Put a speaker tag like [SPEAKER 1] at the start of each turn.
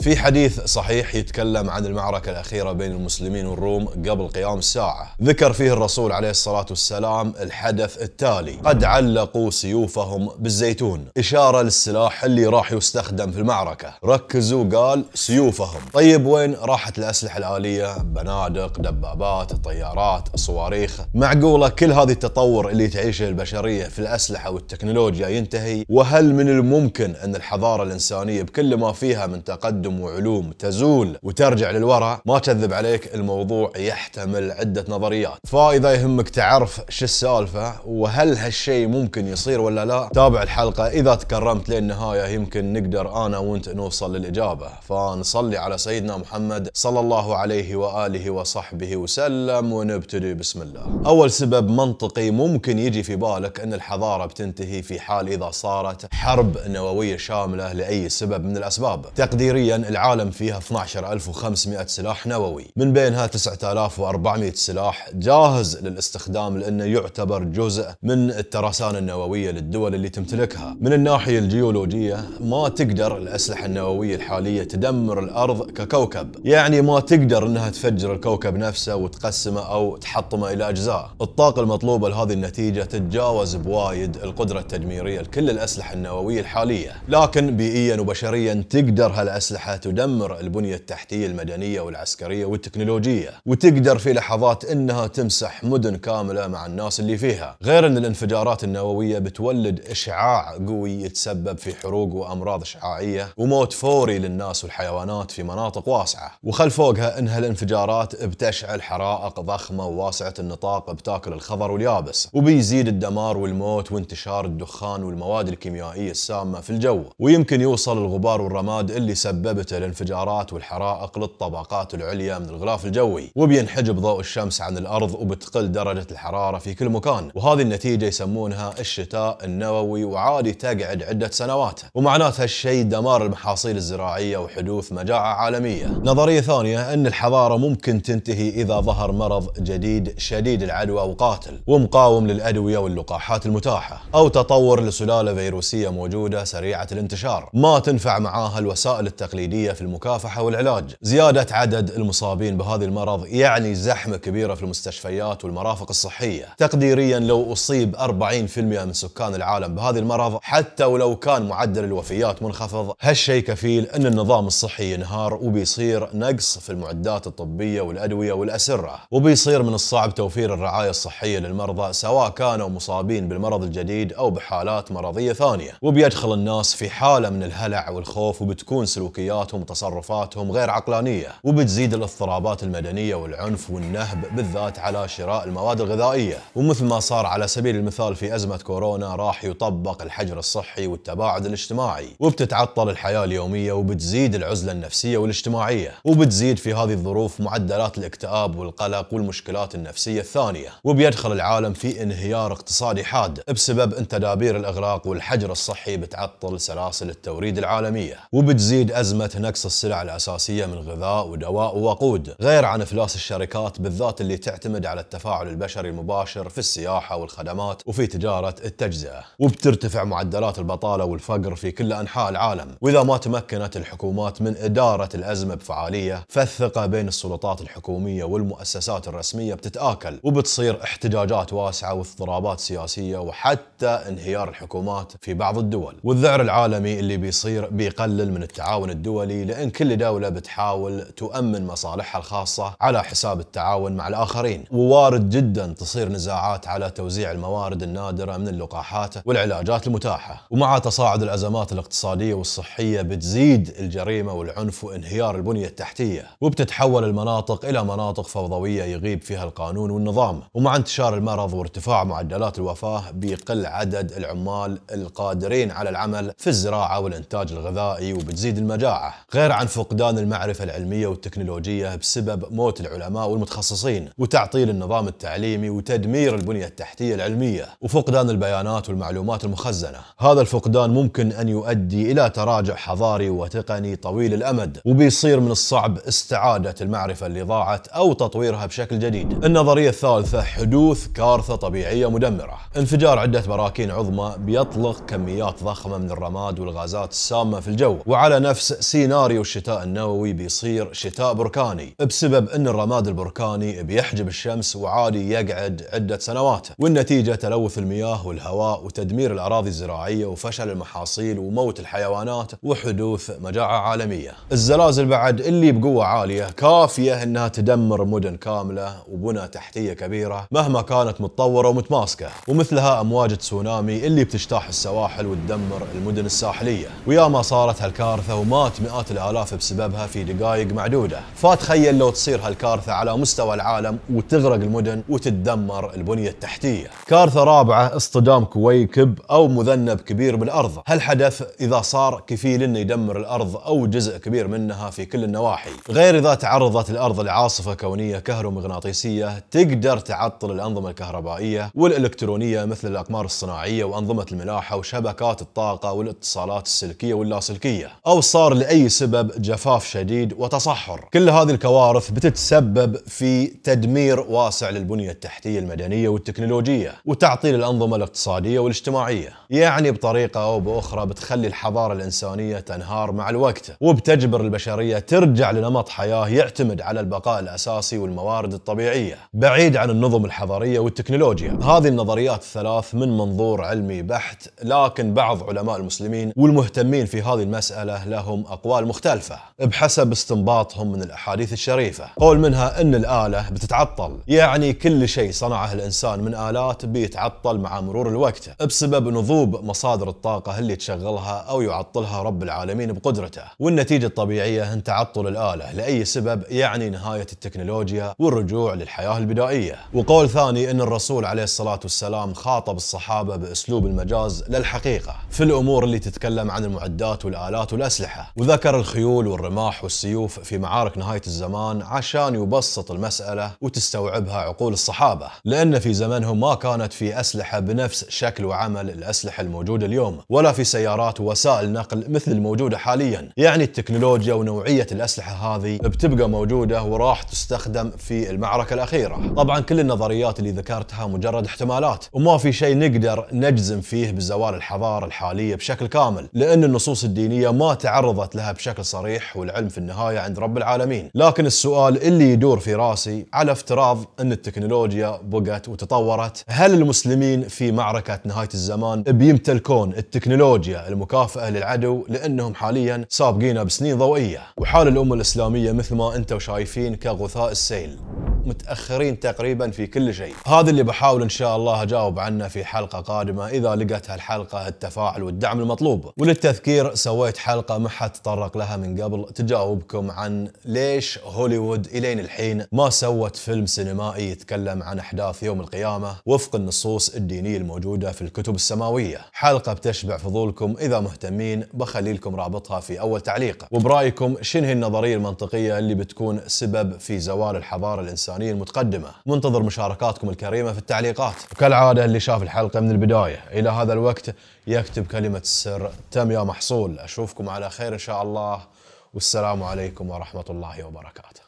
[SPEAKER 1] في حديث صحيح يتكلم عن المعركة الأخيرة بين المسلمين والروم قبل قيام الساعة ذكر فيه الرسول عليه الصلاة والسلام الحدث التالي قد علقوا سيوفهم بالزيتون إشارة للسلاح اللي راح يستخدم في المعركة ركزوا قال سيوفهم طيب وين راحت الأسلحة الآلية بنادق دبابات طيارات صواريخ معقولة كل هذه التطور اللي تعيشه البشرية في الأسلحة والتكنولوجيا ينتهي وهل من الممكن أن الحضارة الإنسانية بكل ما فيها من تقدم علم وعلوم تزول وترجع للوراء ما تذب عليك الموضوع يحتمل عدة نظريات فإذا يهمك تعرف شو السالفة وهل هالشيء ممكن يصير ولا لا تابع الحلقة إذا تكرمت للنهاية يمكن نقدر أنا وانت نوصل للإجابة فنصلي على سيدنا محمد صلى الله عليه وآله وصحبه وسلم ونبتدي بسم الله أول سبب منطقي ممكن يجي في بالك أن الحضارة بتنتهي في حال إذا صارت حرب نووية شاملة لأي سبب من الأسباب تقديريا العالم فيها 12500 سلاح نووي من بينها 9400 سلاح جاهز للاستخدام لأنه يعتبر جزء من الترسانة النووية للدول اللي تمتلكها من الناحية الجيولوجية ما تقدر الأسلحة النووية الحالية تدمر الأرض ككوكب يعني ما تقدر أنها تفجر الكوكب نفسه وتقسمه أو تحطمه إلى أجزاء الطاقة المطلوبة لهذه النتيجة تتجاوز بوايد القدرة التدميرية لكل الأسلحة النووية الحالية لكن بيئيا وبشريا تقدر هالأسلحة تدمر البنيه التحتيه المدنيه والعسكريه والتكنولوجيه وتقدر في لحظات انها تمسح مدن كامله مع الناس اللي فيها غير ان الانفجارات النوويه بتولد اشعاع قوي يتسبب في حروق وامراض اشعاعيه وموت فوري للناس والحيوانات في مناطق واسعه وخل فوقها انها الانفجارات بتشعل حرائق ضخمه وواسعه النطاق بتاكل الخضر واليابس وبيزيد الدمار والموت وانتشار الدخان والمواد الكيميائيه السامه في الجو ويمكن يوصل الغبار والرماد اللي سبب ثابته الانفجارات والحرائق للطبقات العليا من الغلاف الجوي وبينحجب ضوء الشمس عن الأرض وبتقل درجة الحرارة في كل مكان وهذه النتيجة يسمونها الشتاء النووي وعادي تقعد عدة سنوات ومعنات هالشيء دمار المحاصيل الزراعية وحدوث مجاعة عالمية نظرية ثانية أن الحضارة ممكن تنتهي إذا ظهر مرض جديد شديد العدوى وقاتل ومقاوم للأدوية واللقاحات المتاحة أو تطور لسلالة فيروسية موجودة سريعة الانتشار ما تنفع معاها الوسائل التقليدية تأكيدية في المكافحة والعلاج زيادة عدد المصابين بهذا المرض يعني زحمة كبيرة في المستشفيات والمرافق الصحية تقديريا لو أصيب 40% من سكان العالم بهذا المرض حتى ولو كان معدل الوفيات منخفض هالشيء كفيل أن النظام الصحي ينهار وبيصير نقص في المعدات الطبية والأدوية والأسرة وبيصير من الصعب توفير الرعاية الصحية للمرضى سواء كانوا مصابين بالمرض الجديد أو بحالات مرضية ثانية وبيدخل الناس في حالة من الهلع والخوف وبتكون سلوكيات سياساتهم وتصرفاتهم غير عقلانية وبتزيد الاضطرابات المدنية والعنف والنهب بالذات على شراء المواد الغذائية ومثل ما صار على سبيل المثال في أزمة كورونا راح يطبق الحجر الصحي والتباعد الاجتماعي وبتتعطل الحياة اليومية وبتزيد العزلة النفسية والاجتماعية وبتزيد في هذه الظروف معدلات الاكتئاب والقلق والمشكلات النفسية الثانية وبيدخل العالم في انهيار اقتصادي حاد بسبب ان تدابير الاغلاق والحجر الصحي بتعطل سلاسل التوريد العالمية وبتزيد أزمة كانت نقص السلع الأساسية من غذاء ودواء ووقود غير عن إفلاس الشركات بالذات اللي تعتمد على التفاعل البشري المباشر في السياحة والخدمات وفي تجارة التجزئة وبترتفع معدلات البطالة والفقر في كل أنحاء العالم وإذا ما تمكنت الحكومات من إدارة الأزمة بفعالية فالثقة بين السلطات الحكومية والمؤسسات الرسمية بتتآكل وبتصير احتجاجات واسعة واضطرابات سياسية وحتى انهيار الحكومات في بعض الدول والذعر العالمي اللي بيصير بيقلل من التعاون الدولي الدولي لأن كل دولة بتحاول تؤمن مصالحها الخاصة على حساب التعاون مع الآخرين ووارد جدا تصير نزاعات على توزيع الموارد النادرة من اللقاحات والعلاجات المتاحة ومع تصاعد الأزمات الاقتصادية والصحية بتزيد الجريمة والعنف وانهيار البنية التحتية وبتتحول المناطق إلى مناطق فوضوية يغيب فيها القانون والنظام ومع انتشار المرض وارتفاع معدلات الوفاة بيقل عدد العمال القادرين على العمل في الزراعة والإنتاج الغذائي وبتزيد المجاعة غير عن فقدان المعرفة العلمية والتكنولوجية بسبب موت العلماء والمتخصصين وتعطيل النظام التعليمي وتدمير البنية التحتية العلمية وفقدان البيانات والمعلومات المخزنة هذا الفقدان ممكن أن يؤدي إلى تراجع حضاري وتقني طويل الأمد وبيصير من الصعب استعادة المعرفة اللي ضاعت أو تطويرها بشكل جديد النظرية الثالثة حدوث كارثة طبيعية مدمرة انفجار عدة براكين عظمى بيطلق كميات ضخمة من الرماد والغازات السامة في الجو وعلى نفس سيناريو الشتاء النووي بيصير شتاء بركاني بسبب ان الرماد البركاني بيحجب الشمس وعادي يقعد عدة سنوات والنتيجة تلوث المياه والهواء وتدمير الاراضي الزراعية وفشل المحاصيل وموت الحيوانات وحدوث مجاعة عالمية الزلازل بعد اللي بقوة عالية كافية انها تدمر مدن كاملة وبنى تحتية كبيرة مهما كانت متطورة ومتماسكة ومثلها امواج تسونامي اللي بتجتاح السواحل وتدمر المدن الساحلية وياما صارت هالكارثة ومات مئات الآلاف بسببها في دقائق معدودة فتخيل لو تصير هالكارثة على مستوى العالم وتغرق المدن وتتدمر البنية التحتية كارثة رابعة اصطدام كويكب أو مذنب كبير بالأرض هالحدث إذا صار كفيل أنه يدمر الأرض أو جزء كبير منها في كل النواحي غير إذا تعرضت الأرض لعاصفة كونية كهرومغناطيسية تقدر تعطل الأنظمة الكهربائية والإلكترونية مثل الأقمار الصناعية وأنظمة الملاحة وشبكات الطاقة والاتصالات السلكية واللاسلكية أو صار لأي سبب جفاف شديد وتصحر كل هذه الكوارث بتتسبب في تدمير واسع للبنيه التحتيه المدنيه والتكنولوجيه وتعطيل الانظمه الاقتصاديه والاجتماعيه يعني بطريقه او باخرى بتخلي الحضاره الانسانيه تنهار مع الوقت وبتجبر البشريه ترجع لنمط حياه يعتمد على البقاء الاساسي والموارد الطبيعيه بعيد عن النظم الحضاريه والتكنولوجيا هذه النظريات الثلاث من منظور علمي بحت لكن بعض علماء المسلمين والمهتمين في هذه المساله لهم أقوال مختلفة بحسب استنباطهم من الأحاديث الشريفة قول منها أن الآلة بتتعطل يعني كل شيء صنعه الإنسان من آلات بيتعطل مع مرور الوقت بسبب نضوب مصادر الطاقة اللي تشغلها أو يعطلها رب العالمين بقدرته والنتيجة الطبيعية أن تعطل الآلة لأي سبب يعني نهاية التكنولوجيا والرجوع للحياة البدائية وقول ثاني أن الرسول عليه الصلاة والسلام خاطب الصحابة بأسلوب المجاز للحقيقة في الأمور اللي تتكلم عن المعدات والآلات والأسلحة وذلك ذكر الخيول والرماح والسيوف في معارك نهاية الزمان عشان يبسط المسألة وتستوعبها عقول الصحابة لأن في زمنهم ما كانت في أسلحة بنفس شكل وعمل الأسلحة الموجودة اليوم ولا في سيارات ووسائل نقل مثل الموجودة حاليا يعني التكنولوجيا ونوعية الأسلحة هذه بتبقى موجودة وراح تستخدم في المعركة الأخيرة طبعا كل النظريات اللي ذكرتها مجرد احتمالات وما في شيء نقدر نجزم فيه بزوال الحضارة الحالية بشكل كامل لأن النصوص الدينية ما تعرضت لها بشكل صريح والعلم في النهاية عند رب العالمين لكن السؤال اللي يدور في راسي على افتراض أن التكنولوجيا بقت وتطورت هل المسلمين في معركة نهاية الزمان بيمتلكون التكنولوجيا المكافئة للعدو لأنهم حاليا سابقين بسنين ضوئية وحال الأمة الإسلامية مثل ما أنتم شايفين كغثاء السيل متاخرين تقريبا في كل شيء هذا اللي بحاول ان شاء الله اجاوب عنه في حلقه قادمه اذا لقت هالحلقه التفاعل والدعم المطلوب وللتذكير سويت حلقه ما حد تطرق لها من قبل تجاوبكم عن ليش هوليوود الين الحين ما سوت فيلم سينمائي يتكلم عن احداث يوم القيامه وفق النصوص الدينيه الموجوده في الكتب السماويه حلقه بتشبع فضولكم اذا مهتمين بخلي لكم رابطها في اول تعليق وبرايكم شنو هي النظريه المنطقيه اللي بتكون سبب في زوال الحضاره الانسانيه الإنسانية المتقدمة منتظر مشاركاتكم الكريمة في التعليقات وكالعادة اللي شاف الحلقة من البداية إلى هذا الوقت يكتب كلمة السر تم يا محصول أشوفكم على خير إن شاء الله والسلام عليكم ورحمة الله وبركاته